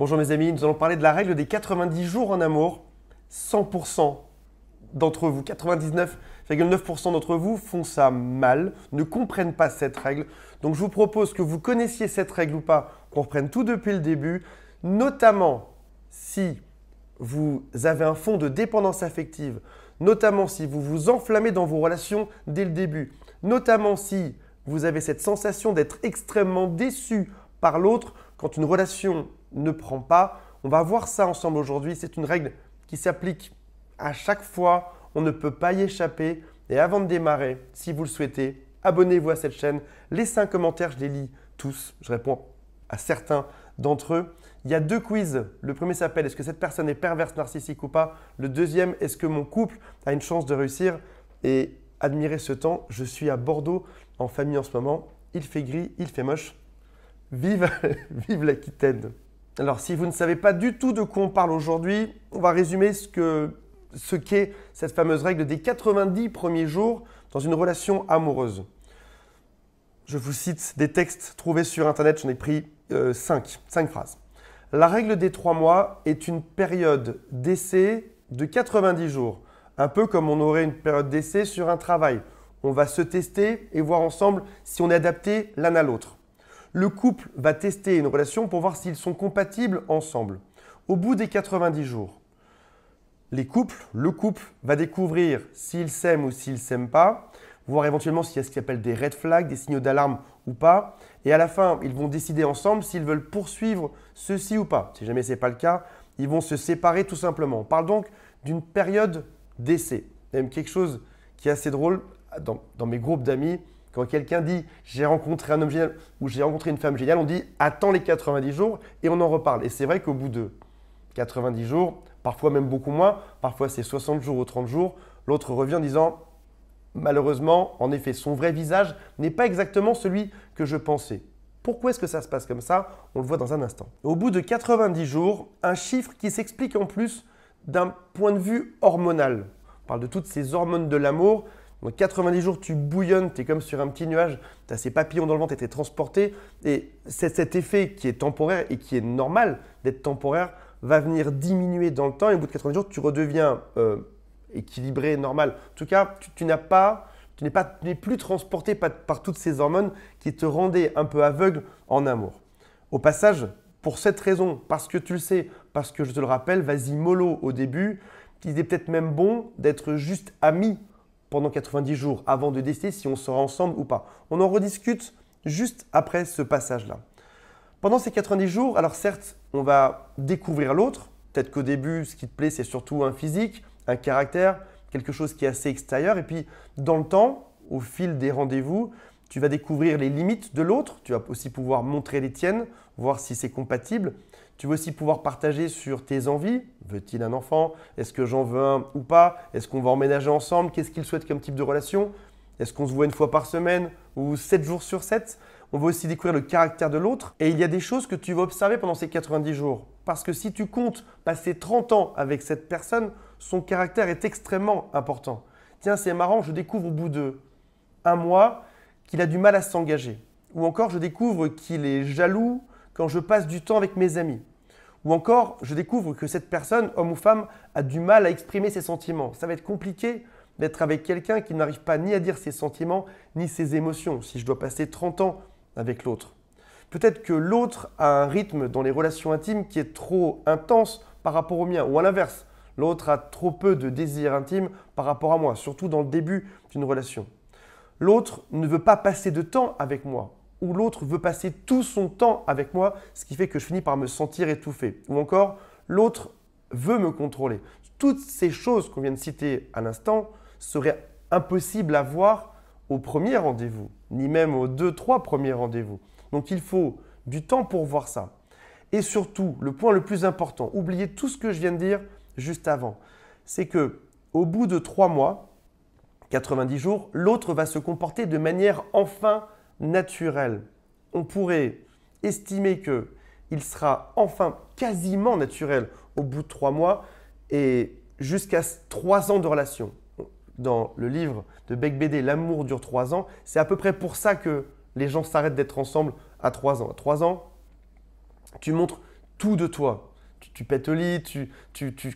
Bonjour mes amis, nous allons parler de la règle des 90 jours en amour. 100% d'entre vous, 99,9% d'entre vous font ça mal, ne comprennent pas cette règle. Donc je vous propose que vous connaissiez cette règle ou pas, qu'on reprenne tout depuis le début, notamment si vous avez un fond de dépendance affective, notamment si vous vous enflammez dans vos relations dès le début, notamment si vous avez cette sensation d'être extrêmement déçu par l'autre quand une relation ne prend pas. On va voir ça ensemble aujourd'hui. C'est une règle qui s'applique à chaque fois. On ne peut pas y échapper. Et avant de démarrer, si vous le souhaitez, abonnez-vous à cette chaîne. Laissez un commentaire, je les lis tous. Je réponds à certains d'entre eux. Il y a deux quiz. Le premier s'appelle Est-ce que cette personne est perverse, narcissique ou pas Le deuxième Est-ce que mon couple a une chance de réussir Et admirez ce temps. Je suis à Bordeaux en famille en ce moment. Il fait gris, il fait moche. Vive, vive l'Aquitaine alors, si vous ne savez pas du tout de quoi on parle aujourd'hui, on va résumer ce qu'est cette fameuse règle des 90 premiers jours dans une relation amoureuse. Je vous cite des textes trouvés sur Internet, j'en ai pris 5, euh, phrases. La règle des 3 mois est une période d'essai de 90 jours, un peu comme on aurait une période d'essai sur un travail. On va se tester et voir ensemble si on est adapté l'un à l'autre le couple va tester une relation pour voir s'ils sont compatibles ensemble. Au bout des 90 jours, les couples, le couple va découvrir s'ils s'aiment ou s'ils s'aiment pas, voir éventuellement s'il y a ce qu'ils appellent des red flags, des signaux d'alarme ou pas. Et à la fin, ils vont décider ensemble s'ils veulent poursuivre ceci ou pas. Si jamais ce n'est pas le cas, ils vont se séparer tout simplement. On parle donc d'une période d'essai. Même quelque chose qui est assez drôle dans mes groupes d'amis, quand quelqu'un dit j'ai rencontré un homme génial ou j'ai rencontré une femme géniale, on dit attends les 90 jours et on en reparle. Et c'est vrai qu'au bout de 90 jours, parfois même beaucoup moins, parfois c'est 60 jours ou 30 jours, l'autre revient en disant malheureusement, en effet, son vrai visage n'est pas exactement celui que je pensais. Pourquoi est-ce que ça se passe comme ça On le voit dans un instant. Au bout de 90 jours, un chiffre qui s'explique en plus d'un point de vue hormonal. On parle de toutes ces hormones de l'amour donc 90 jours, tu bouillonnes, tu es comme sur un petit nuage, tu as ces papillons dans le ventre, tu es transporté. Et cet effet qui est temporaire et qui est normal d'être temporaire va venir diminuer dans le temps. Et au bout de 90 jours, tu redeviens euh, équilibré, normal. En tout cas, tu, tu pas tu n'es, plus transporté par, toutes ces hormones qui te rendaient un peu aveugle en amour. Au passage, pour cette raison, parce que tu le sais, parce que je te le rappelle, vas-y mollo au début, il est peut-être même bon d'être juste ami pendant 90 jours avant de décider si on sera ensemble ou pas. On en rediscute juste après ce passage-là. Pendant ces 90 jours, alors certes, on va découvrir l'autre. Peut-être qu'au début, ce qui te plaît, c'est surtout un physique, un caractère, quelque chose qui est assez extérieur. Et puis, dans le temps, au fil des rendez-vous, tu vas découvrir les limites de l'autre. Tu vas aussi pouvoir montrer les tiennes, voir si c'est compatible. Tu veux aussi pouvoir partager sur tes envies. Veut-il un enfant Est-ce que j'en veux un ou pas Est-ce qu'on va emménager ensemble Qu'est-ce qu'il souhaite comme type de relation Est-ce qu'on se voit une fois par semaine ou 7 jours sur 7 On veut aussi découvrir le caractère de l'autre. Et il y a des choses que tu vas observer pendant ces 90 jours. Parce que si tu comptes passer 30 ans avec cette personne, son caractère est extrêmement important. Tiens, c'est marrant, je découvre au bout de un mois qu'il a du mal à s'engager. Ou encore, je découvre qu'il est jaloux quand je passe du temps avec mes amis. Ou encore, je découvre que cette personne, homme ou femme, a du mal à exprimer ses sentiments. Ça va être compliqué d'être avec quelqu'un qui n'arrive pas ni à dire ses sentiments, ni ses émotions, si je dois passer 30 ans avec l'autre. Peut-être que l'autre a un rythme dans les relations intimes qui est trop intense par rapport au mien, ou à l'inverse, l'autre a trop peu de désirs intimes par rapport à moi, surtout dans le début d'une relation. L'autre ne veut pas passer de temps avec moi, où l'autre veut passer tout son temps avec moi, ce qui fait que je finis par me sentir étouffé. Ou encore, l'autre veut me contrôler. Toutes ces choses qu'on vient de citer à l'instant seraient impossibles à voir au premier rendez-vous, ni même aux deux, trois premiers rendez-vous. Donc il faut du temps pour voir ça. Et surtout, le point le plus important, oubliez tout ce que je viens de dire juste avant, c'est que au bout de trois mois, 90 jours, l'autre va se comporter de manière enfin naturel. On pourrait estimer que il sera enfin quasiment naturel au bout de trois mois et jusqu'à trois ans de relation. Dans le livre de Beck BD, L'amour dure trois ans, c'est à peu près pour ça que les gens s'arrêtent d'être ensemble à trois ans. À trois ans, tu montres tout de toi. Tu, pètes au lit, tu,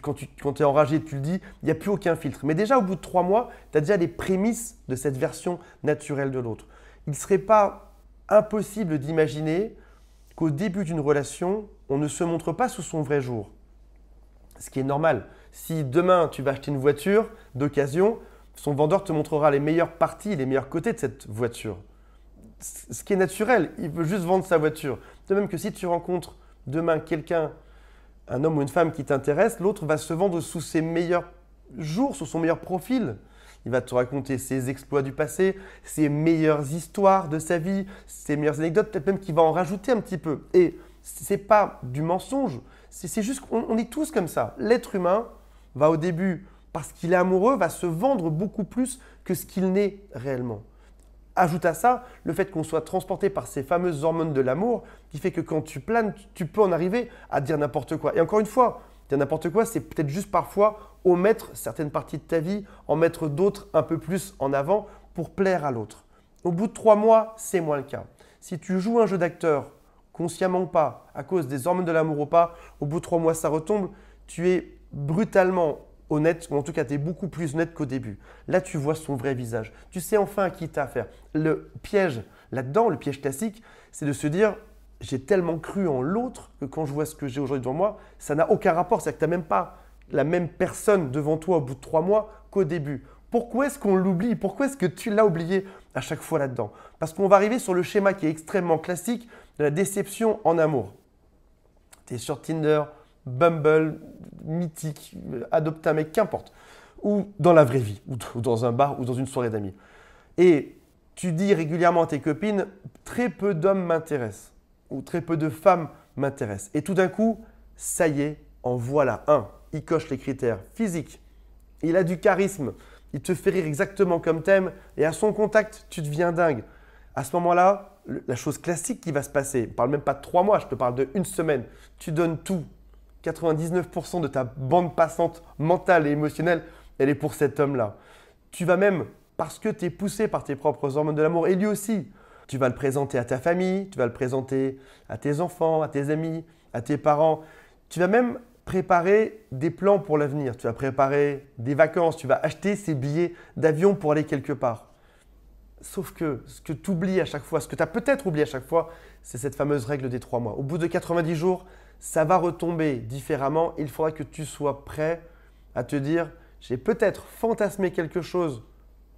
quand tu es enragé, tu le dis, il n'y a plus aucun filtre. Mais déjà, au bout de trois mois, tu as déjà les prémices de cette version naturelle de l'autre il ne serait pas impossible d'imaginer qu'au début d'une relation, on ne se montre pas sous son vrai jour. Ce qui est normal. Si demain tu vas acheter une voiture d'occasion, son vendeur te montrera les meilleures parties, les meilleurs côtés de cette voiture. Ce qui est naturel, il veut juste vendre sa voiture. De même que si tu rencontres demain quelqu'un, un homme ou une femme qui t'intéresse, l'autre va se vendre sous ses meilleurs jours, sous son meilleur profil. Il va te raconter ses exploits du passé, ses meilleures histoires de sa vie, ses meilleures anecdotes, peut-être même qu'il va en rajouter un petit peu. Et c'est pas du mensonge, c'est juste qu'on est tous comme ça. L'être humain va au début, parce qu'il est amoureux, va se vendre beaucoup plus que ce qu'il n'est réellement. Ajoute à ça le fait qu'on soit transporté par ces fameuses hormones de l'amour qui fait que quand tu planes, tu peux en arriver à dire n'importe quoi. Et encore une fois, n'importe quoi, c'est peut-être juste parfois omettre certaines parties de ta vie, en mettre d'autres un peu plus en avant pour plaire à l'autre. Au bout de trois mois, c'est moins le cas. Si tu joues un jeu d'acteur, consciemment ou pas, à cause des hormones de l'amour ou pas, au bout de trois mois, ça retombe, tu es brutalement honnête, ou en tout cas, tu es beaucoup plus honnête qu'au début. Là, tu vois son vrai visage. Tu sais enfin à qui tu as affaire. Le piège là-dedans, le piège classique, c'est de se dire j'ai tellement cru en l'autre que quand je vois ce que j'ai aujourd'hui devant moi, ça n'a aucun rapport. C'est-à-dire que tu n'as même pas la même personne devant toi au bout de trois mois qu'au début. Pourquoi est-ce qu'on l'oublie Pourquoi est-ce que tu l'as oublié à chaque fois là-dedans Parce qu'on va arriver sur le schéma qui est extrêmement classique de la déception en amour. Tu es sur Tinder, Bumble, Mythique, euh, Adopte un mec, qu'importe. Ou dans la vraie vie, ou dans un bar, ou dans une soirée d'amis. Et tu dis régulièrement à tes copines, très peu d'hommes m'intéressent ou très peu de femmes m'intéressent. Et tout d'un coup, ça y est, en voilà un. Il coche les critères physiques, il a du charisme, il te fait rire exactement comme t'aimes, et à son contact, tu deviens dingue. À ce moment-là, la chose classique qui va se passer, je ne parle même pas de trois mois, je te parle d'une semaine, tu donnes tout. 99% de ta bande passante mentale et émotionnelle, elle est pour cet homme-là. Tu vas même, parce que tu es poussé par tes propres hormones de l'amour, et lui aussi, tu vas le présenter à ta famille, tu vas le présenter à tes enfants, à tes amis, à tes parents. Tu vas même préparer des plans pour l'avenir. Tu vas préparer des vacances, tu vas acheter ces billets d'avion pour aller quelque part. Sauf que ce que tu oublies à chaque fois, ce que tu as peut-être oublié à chaque fois, c'est cette fameuse règle des trois mois. Au bout de 90 jours, ça va retomber différemment. Il faudra que tu sois prêt à te dire, j'ai peut-être fantasmé quelque chose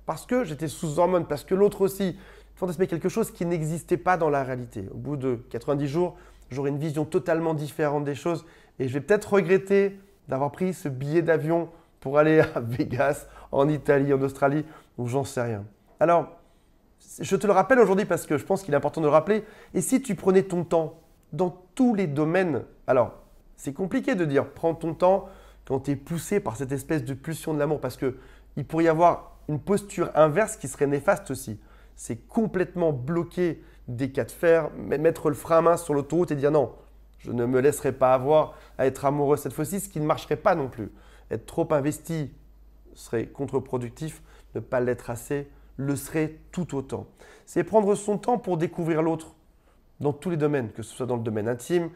parce que j'étais sous hormones, parce que l'autre aussi, fantasmer quelque chose qui n'existait pas dans la réalité. Au bout de 90 jours, j'aurai une vision totalement différente des choses et je vais peut-être regretter d'avoir pris ce billet d'avion pour aller à Vegas, en Italie, en Australie, ou j'en sais rien. Alors, je te le rappelle aujourd'hui parce que je pense qu'il est important de le rappeler, et si tu prenais ton temps dans tous les domaines, alors c'est compliqué de dire prends ton temps quand tu es poussé par cette espèce de pulsion de l'amour, parce qu'il pourrait y avoir une posture inverse qui serait néfaste aussi c'est complètement bloquer des cas de fer, mettre le frein à main sur l'autoroute et dire non, je ne me laisserai pas avoir à être amoureux cette fois-ci, ce qui ne marcherait pas non plus. Être trop investi serait contre-productif, ne pas l'être assez le serait tout autant. C'est prendre son temps pour découvrir l'autre dans tous les domaines, que ce soit dans le domaine intime,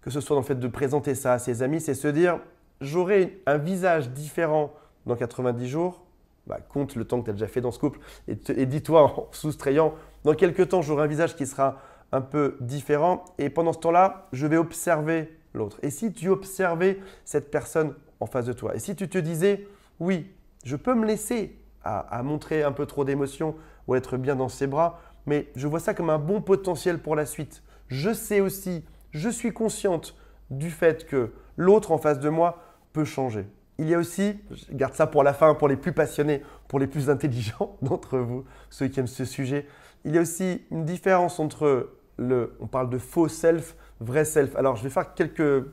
que ce soit dans le fait de présenter ça à ses amis, c'est se dire j'aurai un visage différent dans 90 jours bah, compte le temps que tu as déjà fait dans ce couple et, dis-toi en soustrayant, dans quelques temps, j'aurai un visage qui sera un peu différent et pendant ce temps-là, je vais observer l'autre. Et si tu observais cette personne en face de toi, et si tu te disais, oui, je peux me laisser à, à montrer un peu trop d'émotion ou être bien dans ses bras, mais je vois ça comme un bon potentiel pour la suite. Je sais aussi, je suis consciente du fait que l'autre en face de moi peut changer. Il y a aussi, je garde ça pour la fin, pour les plus passionnés, pour les plus intelligents d'entre vous, ceux qui aiment ce sujet, il y a aussi une différence entre le, on parle de faux self, vrai self. Alors je vais faire quelques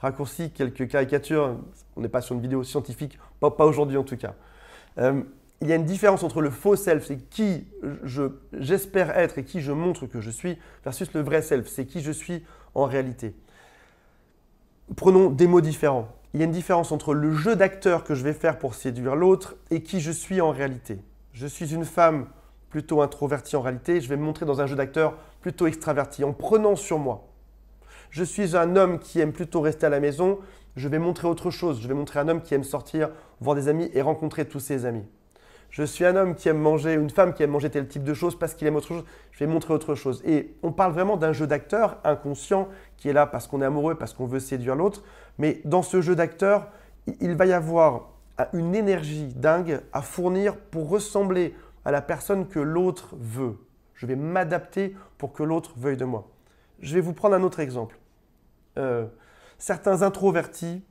raccourcis, quelques caricatures. On n'est pas sur une vidéo scientifique, pas, aujourd'hui en tout cas. Euh, il y a une différence entre le faux self, c'est qui j'espère être et qui je montre que je suis, versus le vrai self, c'est qui je suis en réalité. Prenons des mots différents il y a une différence entre le jeu d'acteur que je vais faire pour séduire l'autre et qui je suis en réalité. Je suis une femme plutôt introvertie en réalité, je vais me montrer dans un jeu d'acteur plutôt extraverti, en prenant sur moi. Je suis un homme qui aime plutôt rester à la maison, je vais montrer autre chose, je vais montrer un homme qui aime sortir, voir des amis et rencontrer tous ses amis. Je suis un homme qui aime manger, une femme qui aime manger tel type de choses parce qu'il aime autre chose, je vais montrer autre chose. Et on parle vraiment d'un jeu d'acteur inconscient qui est là parce qu'on est amoureux, parce qu'on veut séduire l'autre, mais dans ce jeu d'acteur, il va y avoir euh, une énergie dingue à fournir pour ressembler à la personne que l'autre veut. Je vais m'adapter pour que l'autre veuille de moi. Je vais vous prendre un autre exemple. Euh, certains introvertis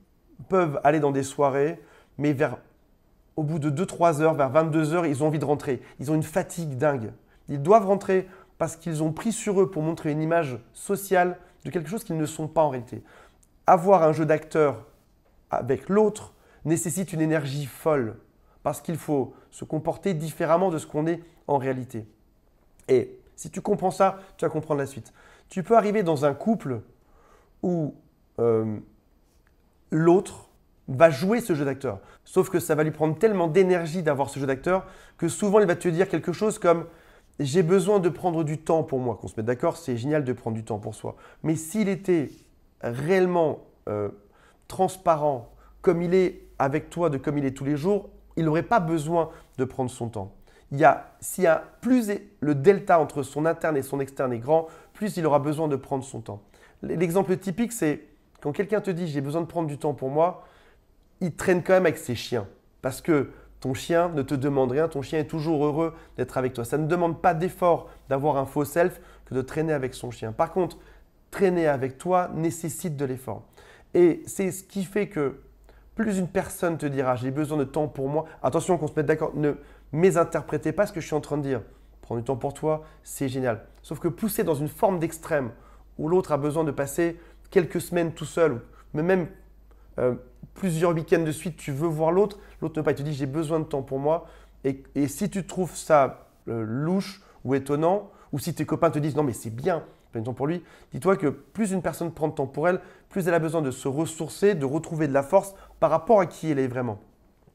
peuvent aller dans des soirées, mais vers, au bout de 2-3 heures, vers 22 heures, ils ont envie de rentrer. Ils ont une fatigue dingue. Ils doivent rentrer parce qu'ils ont pris sur eux pour montrer une image sociale de quelque chose qu'ils ne sont pas en réalité avoir un jeu d'acteur avec l'autre nécessite une énergie folle, parce qu'il faut se comporter différemment de ce qu'on est en réalité. Et si tu comprends ça, tu vas comprendre la suite. Tu peux arriver dans un couple où euh, l'autre va jouer ce jeu d'acteur. Sauf que ça va lui prendre tellement d'énergie d'avoir ce jeu d'acteur que souvent il va te dire quelque chose comme j'ai besoin de prendre du temps pour moi. Qu'on se mette d'accord, c'est génial de prendre du temps pour soi. Mais s'il était réellement euh, transparent comme il est avec toi, de comme il est tous les jours, il n'aurait pas besoin de prendre son temps. Il y a, s'il y a plus le delta entre son interne et son externe est grand, plus il aura besoin de prendre son temps. L'exemple typique, c'est quand quelqu'un te dit j'ai besoin de prendre du temps pour moi, il traîne quand même avec ses chiens. Parce que ton chien ne te demande rien, ton chien est toujours heureux d'être avec toi. Ça ne demande pas d'effort d'avoir un faux self que de traîner avec son chien. Par contre, traîner avec toi nécessite de l'effort. Et c'est ce qui fait que plus une personne te dira j'ai besoin de temps pour moi, attention qu'on se mette d'accord, ne mésinterprétez pas ce que je suis en train de dire. prendre du temps pour toi, c'est génial. Sauf que pousser dans une forme d'extrême où l'autre a besoin de passer quelques semaines tout seul, mais même euh, plusieurs week-ends de suite, tu veux voir l'autre, l'autre ne pas, te dit j'ai besoin de temps pour moi. Et, si tu trouves ça euh, louche ou étonnant, ou si tes copains te disent non mais c'est bien, temps pour lui. Dis-toi que plus une personne prend de temps pour elle, plus elle a besoin de se ressourcer, de retrouver de la force par rapport à qui elle est vraiment.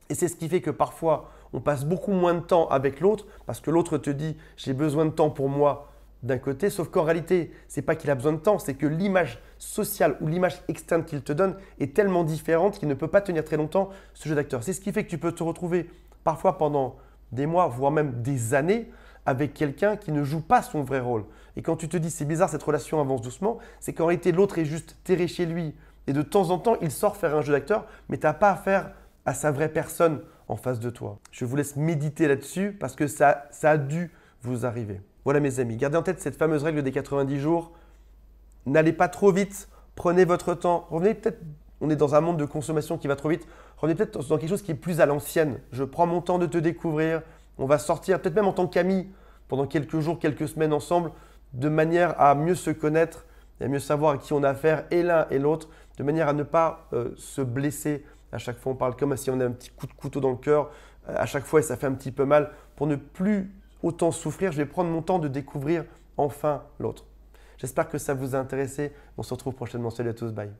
Et c'est ce qui fait que parfois, on passe beaucoup moins de temps avec l'autre parce que l'autre te dit j'ai besoin de temps pour moi d'un côté, sauf qu'en réalité, c'est pas qu'il a besoin de temps, c'est que l'image sociale ou l'image externe qu'il te donne est tellement différente qu'il ne peut pas tenir très longtemps ce jeu d'acteur. C'est ce qui fait que tu peux te retrouver parfois pendant des mois, voire même des années, avec quelqu'un qui ne joue pas son vrai rôle. Et quand tu te dis c'est bizarre, cette relation avance doucement, c'est qu'en réalité l'autre est juste terré chez lui. Et de temps en temps, il sort faire un jeu d'acteur, mais tu n'as pas affaire à sa vraie personne en face de toi. Je vous laisse méditer là-dessus parce que ça, ça a dû vous arriver. Voilà mes amis, gardez en tête cette fameuse règle des 90 jours. N'allez pas trop vite, prenez votre temps. Revenez peut-être, on est dans un monde de consommation qui va trop vite. Revenez peut-être dans quelque chose qui est plus à l'ancienne. Je prends mon temps de te découvrir, on va sortir, peut-être même en tant qu'amis, pendant quelques jours, quelques semaines ensemble, de manière à mieux se connaître et à mieux savoir à qui on a affaire, et l'un et l'autre, de manière à ne pas euh, se blesser. À chaque fois, on parle comme si on avait un petit coup de couteau dans le cœur. à chaque fois, et ça fait un petit peu mal. Pour ne plus autant souffrir, je vais prendre mon temps de découvrir enfin l'autre. J'espère que ça vous a intéressé. On se retrouve prochainement. Salut à tous. Bye.